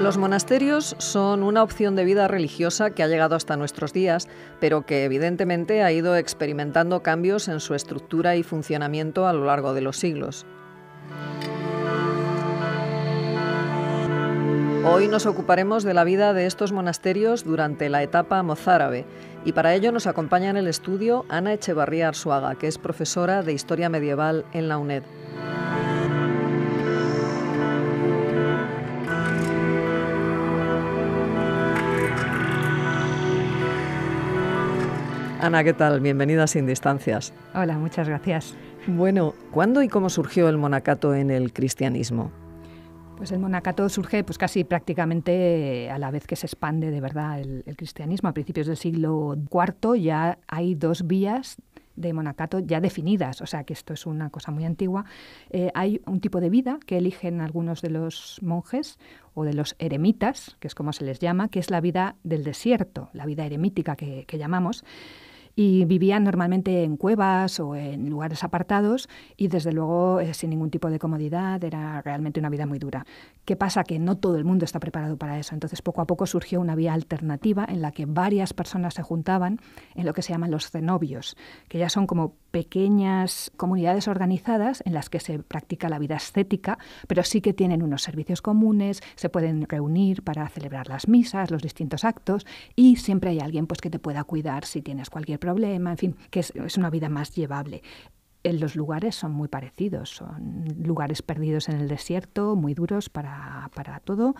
Los monasterios son una opción de vida religiosa que ha llegado hasta nuestros días, pero que evidentemente ha ido experimentando cambios en su estructura y funcionamiento a lo largo de los siglos. Hoy nos ocuparemos de la vida de estos monasterios durante la etapa mozárabe y para ello nos acompaña en el estudio Ana Echevarría Arzuaga, que es profesora de Historia Medieval en la UNED. Ana, ¿qué tal? Bienvenida Sin Distancias. Hola, muchas gracias. Bueno, ¿cuándo y cómo surgió el monacato en el cristianismo? Pues el monacato surge pues casi prácticamente eh, a la vez que se expande de verdad el, cristianismo. A principios del siglo IV ya hay dos vías de monacato ya definidas, o sea que esto es una cosa muy antigua. Eh, hay un tipo de vida que eligen algunos de los monjes o de los eremitas, que es como se les llama, que es la vida del desierto, la vida eremítica que llamamos, y vivían normalmente en cuevas o en lugares apartados y desde luego eh, sin ningún tipo de comodidad, era realmente una vida muy dura. ¿Qué pasa? Que no todo el mundo está preparado para eso, entonces poco a poco surgió una vía alternativa en la que varias personas se juntaban en lo que se llaman los cenobios, que ya son como pequeñas comunidades organizadas en las que se practica la vida ascética, pero sí que tienen unos servicios comunes, se pueden reunir para celebrar las misas, los distintos actos y siempre hay alguien pues que te pueda cuidar si tienes cualquier problema, en fin, que es, una vida más llevable. Eh, los lugares son muy parecidos, son lugares perdidos en el desierto, muy duros para, todo.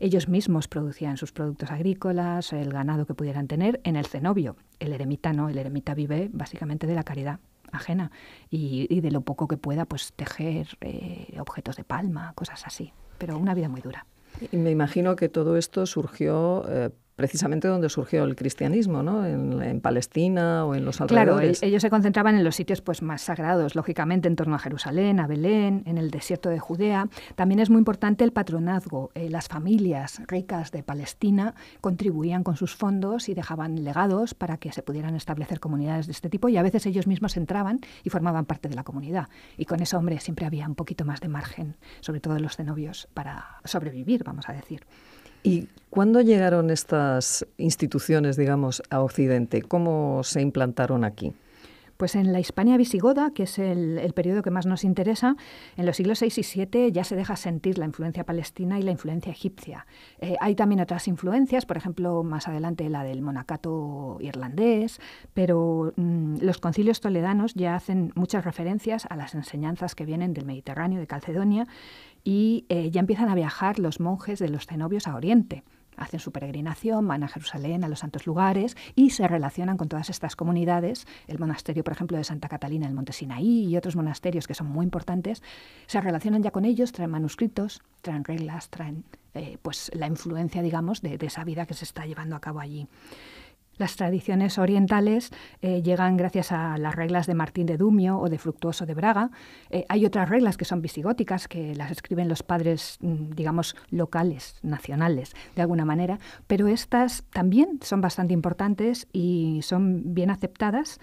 Ellos mismos producían sus productos agrícolas, el ganado que pudieran tener en el cenobio. El eremita no, el eremita vive básicamente de la caridad ajena y, de lo poco que pueda, pues tejer eh, objetos de palma, cosas así. Pero una vida muy dura. Y me imagino que todo esto surgió eh, precisamente donde surgió el cristianismo, ¿no? En, Palestina o en los alrededores. Claro, ellos se concentraban en los sitios pues, más sagrados, lógicamente en torno a Jerusalén, a Belén, en el desierto de Judea. También es muy importante el patronazgo. Eh, las familias ricas de Palestina contribuían con sus fondos y dejaban legados para que se pudieran establecer comunidades de este tipo y a veces ellos mismos entraban y formaban parte de la comunidad. Y con eso, hombre, siempre había un poquito más de margen, sobre todo los cenobios, para sobrevivir, vamos a decir. ¿Y cuándo llegaron estas instituciones, digamos, a Occidente? ¿Cómo se implantaron aquí? Pues en la Hispania visigoda, que es el, periodo que más nos interesa, en los siglos VI y VII ya se deja sentir la influencia palestina y la influencia egipcia. Eh, hay también otras influencias, por ejemplo, más adelante la del monacato irlandés, pero mm, los concilios toledanos ya hacen muchas referencias a las enseñanzas que vienen del Mediterráneo, de Calcedonia, y eh, ya empiezan a viajar los monjes de los cenobios a Oriente. Hacen su peregrinación, van a Jerusalén, a los santos lugares y se relacionan con todas estas comunidades. El monasterio, por ejemplo, de Santa Catalina, el Monte Sinaí y otros monasterios que son muy importantes, se relacionan ya con ellos, traen manuscritos, traen reglas, traen eh, pues, la influencia, digamos, de, de esa vida que se está llevando a cabo allí. Las tradiciones orientales eh, llegan gracias a las reglas de Martín de Dumio o de Fructuoso de Braga. Eh, hay otras reglas que son visigóticas, que las escriben los padres, mm, digamos, locales, nacionales, de alguna manera, pero estas también son bastante importantes y son bien aceptadas.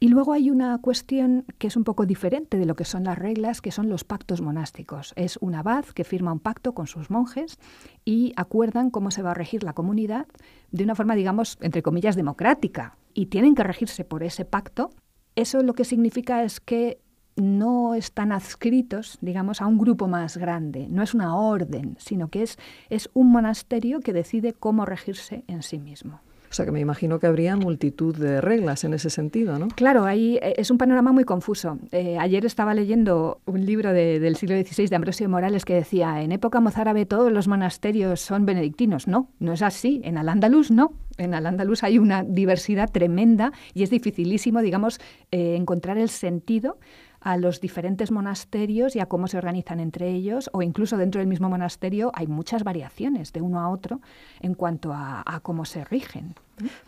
Y luego hay una cuestión que es un poco diferente de lo que son las reglas, que son los pactos monásticos. Es un abad que firma un pacto con sus monjes y acuerdan cómo se va a regir la comunidad de una forma, digamos, entre comillas, democrática. Y tienen que regirse por ese pacto. Eso lo que significa es que no están adscritos, digamos, a un grupo más grande. No es una orden, sino que es, es un monasterio que decide cómo regirse en sí mismo. O sea que me imagino que habría multitud de reglas en ese sentido, ¿no? Claro, ahí eh, es un panorama muy confuso. Eh, ayer estaba leyendo un libro del siglo XVI de Ambrosio Morales que decía, en época mozárabe todos los monasterios son benedictinos. No, no es así. En Al-Ándalus no. En Al-Ándalus hay una diversidad tremenda y es dificilísimo, digamos, eh, encontrar el sentido a los diferentes monasterios y a cómo se organizan entre ellos, o incluso dentro del mismo monasterio hay muchas variaciones de uno a otro en cuanto a, cómo se rigen.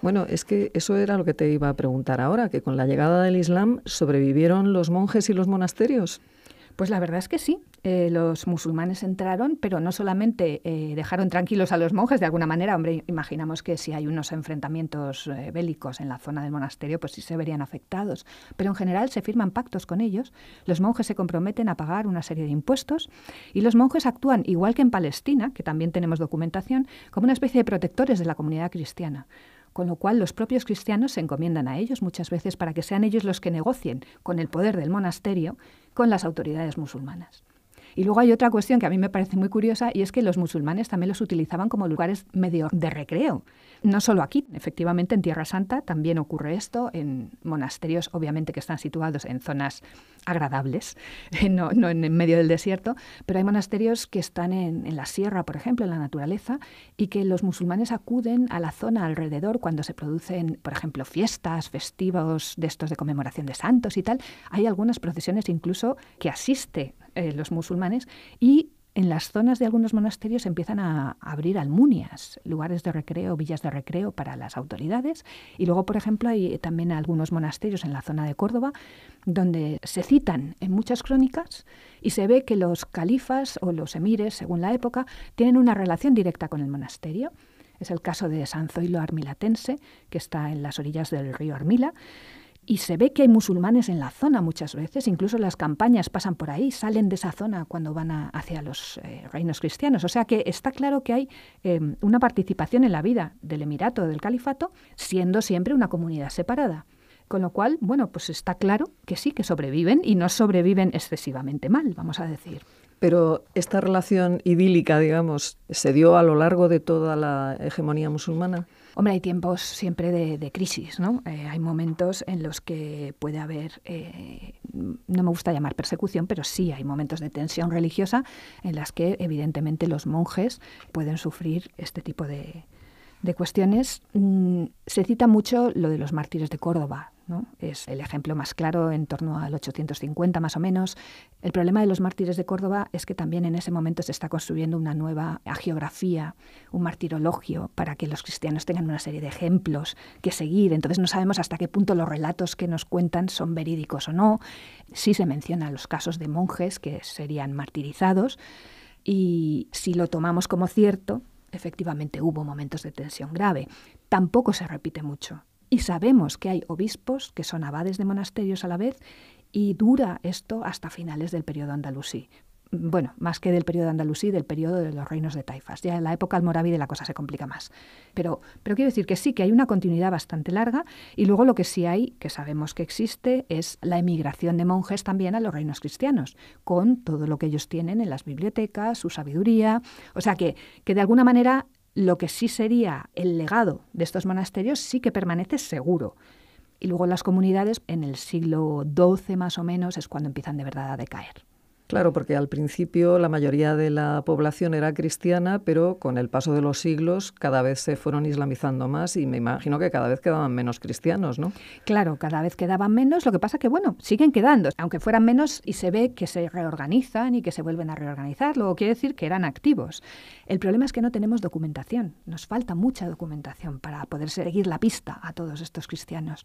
Bueno, es que eso era lo que te iba a preguntar ahora, que con la llegada del Islam sobrevivieron los monjes y los monasterios. Pues la verdad es que sí. Eh, los musulmanes entraron, pero no solamente eh, dejaron tranquilos a los monjes de alguna manera. Hombre, imaginamos que si hay unos enfrentamientos eh, bélicos en la zona del monasterio, pues sí se verían afectados. Pero en general se firman pactos con ellos. Los monjes se comprometen a pagar una serie de impuestos y los monjes actúan, igual que en Palestina, que también tenemos documentación, como una especie de protectores de la comunidad cristiana con lo cual los propios cristianos se encomiendan a ellos muchas veces para que sean ellos los que negocien con el poder del monasterio con las autoridades musulmanas. Y luego hay otra cuestión que a mí me parece muy curiosa y es que los musulmanes también los utilizaban como lugares medio de recreo. No solo aquí, efectivamente en Tierra Santa también ocurre esto, en monasterios obviamente que están situados en zonas agradables, no, en medio del desierto, pero hay monasterios que están en, en la sierra, por ejemplo, en la naturaleza, y que los musulmanes acuden a la zona alrededor cuando se producen, por ejemplo, fiestas, festivos de estos de conmemoración de santos y tal. Hay algunas procesiones incluso que asiste eh, los musulmanes, y en las zonas de algunos monasterios empiezan a abrir almunias, lugares de recreo, villas de recreo para las autoridades. Y luego, por ejemplo, hay también algunos monasterios en la zona de Córdoba donde se citan en muchas crónicas y se ve que los califas o los emires, según la época, tienen una relación directa con el monasterio. Es el caso de San Zoilo Armilatense, que está en las orillas del río Armila, y se ve que hay musulmanes en la zona muchas veces, incluso las campañas pasan por ahí, salen de esa zona cuando van hacia los eh, reinos cristianos. O sea que está claro que hay eh, una participación en la vida del emirato, del califato, siendo siempre una comunidad separada. Con lo cual, bueno, pues está claro que sí, que sobreviven y no sobreviven excesivamente mal, vamos a decir. Pero esta relación idílica, digamos, se dio a lo largo de toda la hegemonía musulmana. Hombre, hay tiempos siempre de, crisis, ¿no? Eh, hay momentos en los que puede haber, eh, no me gusta llamar persecución, pero sí hay momentos de tensión religiosa en las que evidentemente los monjes pueden sufrir este tipo de, de cuestiones, mm, se cita mucho lo de los mártires de Córdoba. ¿no? Es el ejemplo más claro en torno al 850 más o menos. El problema de los mártires de Córdoba es que también en ese momento se está construyendo una nueva geografía, un martirologio, para que los cristianos tengan una serie de ejemplos que seguir. Entonces no sabemos hasta qué punto los relatos que nos cuentan son verídicos o no. Sí se mencionan los casos de monjes que serían martirizados y si lo tomamos como cierto, Efectivamente hubo momentos de tensión grave. Tampoco se repite mucho. Y sabemos que hay obispos que son abades de monasterios a la vez y dura esto hasta finales del periodo andalusí bueno, más que del periodo de Andalusí, del periodo de los reinos de Taifas. Ya en la época almorávide la cosa se complica más. Pero, pero quiero decir que sí, que hay una continuidad bastante larga y luego lo que sí hay, que sabemos que existe, es la emigración de monjes también a los reinos cristianos, con todo lo que ellos tienen en las bibliotecas, su sabiduría. O sea que, que de alguna manera lo que sí sería el legado de estos monasterios sí que permanece seguro. Y luego las comunidades en el siglo XII más o menos es cuando empiezan de verdad a decaer. Claro, porque al principio la mayoría de la población era cristiana, pero con el paso de los siglos cada vez se fueron islamizando más y me imagino que cada vez quedaban menos cristianos, ¿no? Claro, cada vez quedaban menos, lo que pasa es que, bueno, siguen quedando, aunque fueran menos y se ve que se reorganizan y que se vuelven a reorganizar, luego quiere decir que eran activos. El problema es que no tenemos documentación, nos falta mucha documentación para poder seguir la pista a todos estos cristianos.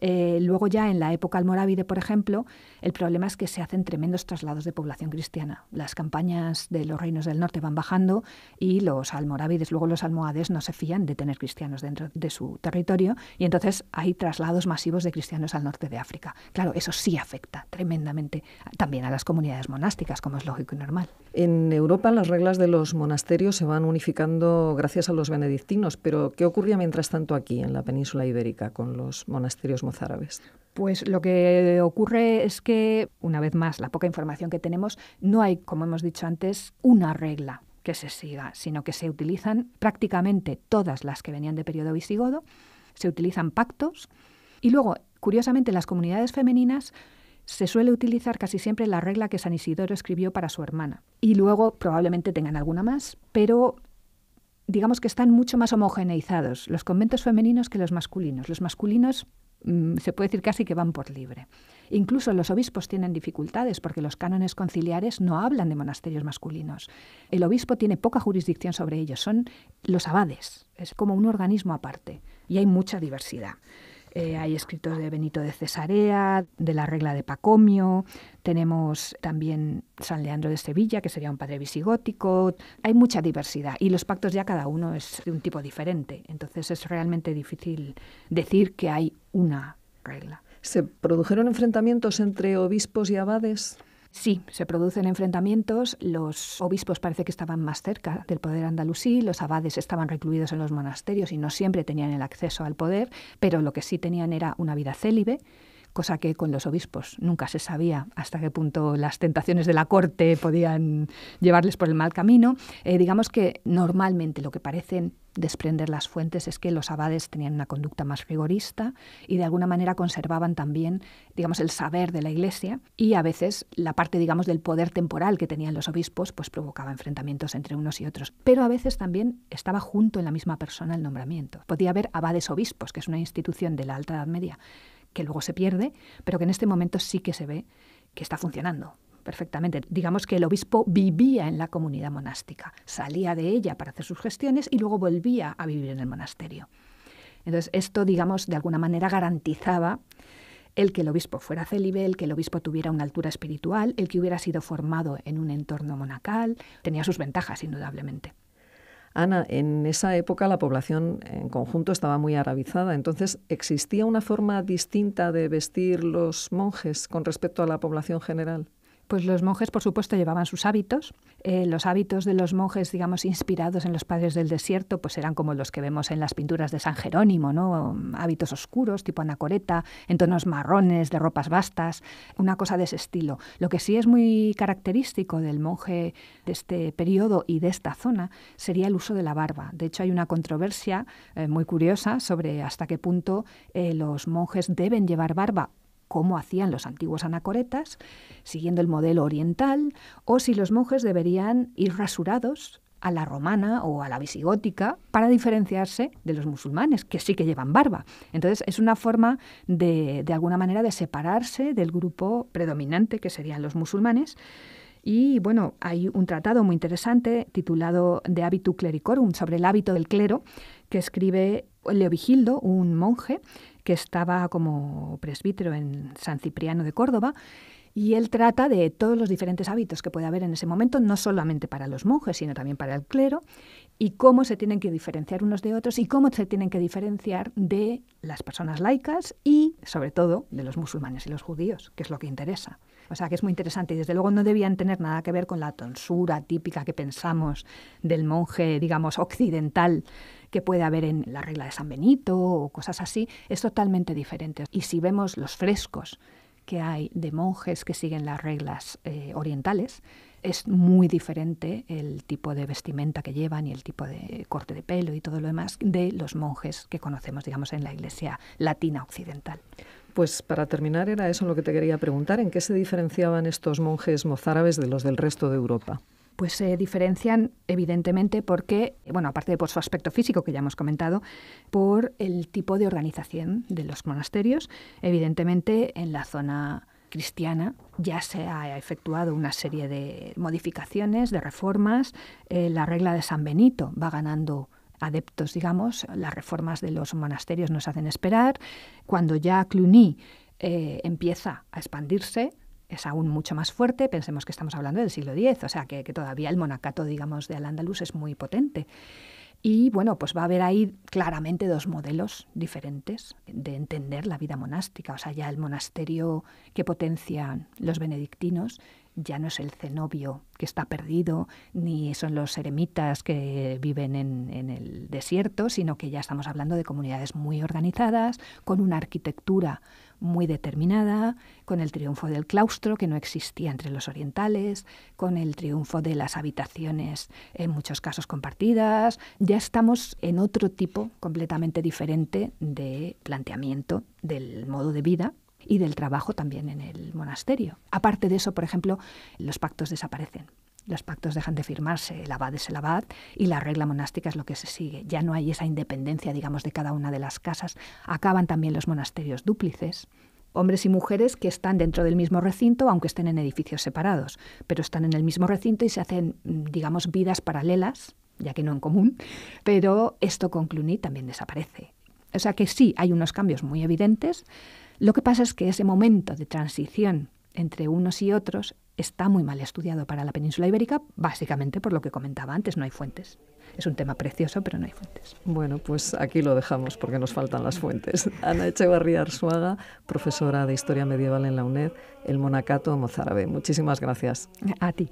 Eh, luego ya en la época almorávide, por ejemplo, el problema es que se hacen tremendos traslados de población cristiana. Las campañas de los reinos del norte van bajando y los almorávides, luego los almohades, no se fían de tener cristianos dentro de su territorio y entonces hay traslados masivos de cristianos al norte de África. Claro, eso sí afecta tremendamente también a las comunidades monásticas, como es lógico y normal. En Europa las reglas de los monasterios se van unificando gracias a los benedictinos, pero ¿qué ocurría mientras tanto aquí, en la península ibérica, con los monasterios pues lo que eh, ocurre es que, una vez más, la poca información que tenemos, no hay, como hemos dicho antes, una regla que se siga, sino que se utilizan prácticamente todas las que venían de periodo visigodo, se utilizan pactos y luego, curiosamente, en las comunidades femeninas se suele utilizar casi siempre la regla que San Isidoro escribió para su hermana y luego probablemente tengan alguna más, pero digamos que están mucho más homogeneizados los conventos femeninos que los masculinos. Los masculinos Mm, se puede decir casi que van por libre. Incluso los obispos tienen dificultades porque los cánones conciliares no hablan de monasterios masculinos. El obispo tiene poca jurisdicción sobre ellos, son los abades, es como un organismo aparte y hay mucha diversidad. Eh, hay escritos de Benito de Cesarea, de la regla de Pacomio, tenemos también San Leandro de Sevilla, que sería un padre visigótico, hay mucha diversidad y los pactos ya cada uno es de un tipo diferente, entonces es realmente difícil decir que hay una regla. ¿Se produjeron enfrentamientos entre obispos y abades? Sí, se producen enfrentamientos, los obispos parece que estaban más cerca del poder andalusí, los abades estaban recluidos en los monasterios y no siempre tenían el acceso al poder, pero lo que sí tenían era una vida célibe cosa que con los obispos nunca se sabía hasta qué punto las tentaciones de la corte podían llevarles por el mal camino. Eh, digamos que normalmente lo que parecen desprender las fuentes es que los abades tenían una conducta más rigorista y de alguna manera conservaban también, digamos, el saber de la Iglesia y a veces la parte, digamos, del poder temporal que tenían los obispos, pues provocaba enfrentamientos entre unos y otros. Pero a veces también estaba junto en la misma persona el nombramiento. Podía haber abades obispos, que es una institución de la Alta Edad Media, que luego se pierde, pero que en este momento sí que se ve que está funcionando perfectamente. Digamos que el obispo vivía en la comunidad monástica, salía de ella para hacer sus gestiones y luego volvía a vivir en el monasterio. Entonces, esto, digamos, de alguna manera garantizaba el que el obispo fuera célibe, el que el obispo tuviera una altura espiritual, el que hubiera sido formado en un entorno monacal, tenía sus ventajas, indudablemente. Ana, en esa época la población en conjunto estaba muy arabizada, entonces ¿existía una forma distinta de vestir los monjes con respecto a la población general? Pues los monjes, por supuesto, llevaban sus hábitos. Eh, los hábitos de los monjes, digamos, inspirados en los padres del desierto, pues eran como los que vemos en las pinturas de San Jerónimo, ¿no? Hábitos oscuros, tipo anacoreta, en tonos marrones, de ropas vastas, una cosa de ese estilo. Lo que sí es muy característico del monje de este periodo y de esta zona sería el uso de la barba. De hecho, hay una controversia eh, muy curiosa sobre hasta qué punto eh, los monjes deben llevar barba cómo hacían los antiguos anacoretas, siguiendo el modelo oriental, o si los monjes deberían ir rasurados a la romana o a la visigótica para diferenciarse de los musulmanes, que sí que llevan barba. Entonces es una forma de, de alguna manera, de separarse del grupo predominante que serían los musulmanes. Y bueno, hay un tratado muy interesante titulado De Habitu Clericorum sobre el hábito del clero que escribe Leovigildo, un monje, que estaba como presbítero en San Cipriano de Córdoba, y él trata de todos los diferentes hábitos que puede haber en ese momento, no solamente para los monjes, sino también para el clero, y cómo se tienen que diferenciar unos de otros y cómo se tienen que diferenciar de las personas laicas y, sobre todo, de los musulmanes y los judíos, que es lo que interesa. O sea, que es muy interesante y desde luego no debían tener nada que ver con la tonsura típica que pensamos del monje, digamos, occidental que puede haber en la regla de San Benito o cosas así, es totalmente diferente. Y si vemos los frescos que hay de monjes que siguen las reglas eh, orientales, es muy diferente el tipo de vestimenta que llevan y el tipo de corte de pelo y todo lo demás de los monjes que conocemos, digamos, en la iglesia latina occidental. Pues para terminar era eso lo que te quería preguntar, ¿en qué se diferenciaban estos monjes mozárabes de los del resto de Europa? pues se diferencian evidentemente porque, bueno, aparte por su aspecto físico que ya hemos comentado, por el tipo de organización de los monasterios. Evidentemente en la zona cristiana ya se ha efectuado una serie de modificaciones, de reformas. Eh, la regla de San Benito va ganando adeptos, digamos, las reformas de los monasterios nos hacen esperar. Cuando ya Cluny eh, empieza a expandirse, es aún mucho más fuerte, pensemos que estamos hablando del siglo X, o sea que, todavía el monacato, digamos, de Al-Ándalus es muy potente. Y bueno, pues va a haber ahí claramente dos modelos diferentes de entender la vida monástica, o sea, ya el monasterio que potencian los benedictinos ya no es el cenobio que está perdido, ni son los eremitas que viven en, en, el desierto, sino que ya estamos hablando de comunidades muy organizadas, con una arquitectura muy determinada, con el triunfo del claustro que no existía entre los orientales, con el triunfo de las habitaciones en muchos casos compartidas. Ya estamos en otro tipo completamente diferente de planteamiento del modo de vida y del trabajo también en el monasterio. Aparte de eso, por ejemplo, los pactos desaparecen. Los pactos dejan de firmarse, el abad es el abad y la regla monástica es lo que se sigue. Ya no hay esa independencia, digamos, de cada una de las casas. Acaban también los monasterios dúplices, hombres y mujeres que están dentro del mismo recinto, aunque estén en edificios separados, pero están en el mismo recinto y se hacen, mm, digamos, vidas paralelas, ya que no en común, pero esto con Cluny también desaparece. O sea que sí, hay unos cambios muy evidentes, lo que pasa es que ese momento de transición entre unos y otros está muy mal estudiado para la península ibérica, básicamente por lo que comentaba antes, no hay fuentes. Es un tema precioso, pero no hay fuentes. Bueno, pues aquí lo dejamos porque nos faltan las fuentes. Ana Echevarría Arsuaga, profesora de Historia Medieval en la UNED, el monacato mozárabe. Muchísimas gracias. A ti.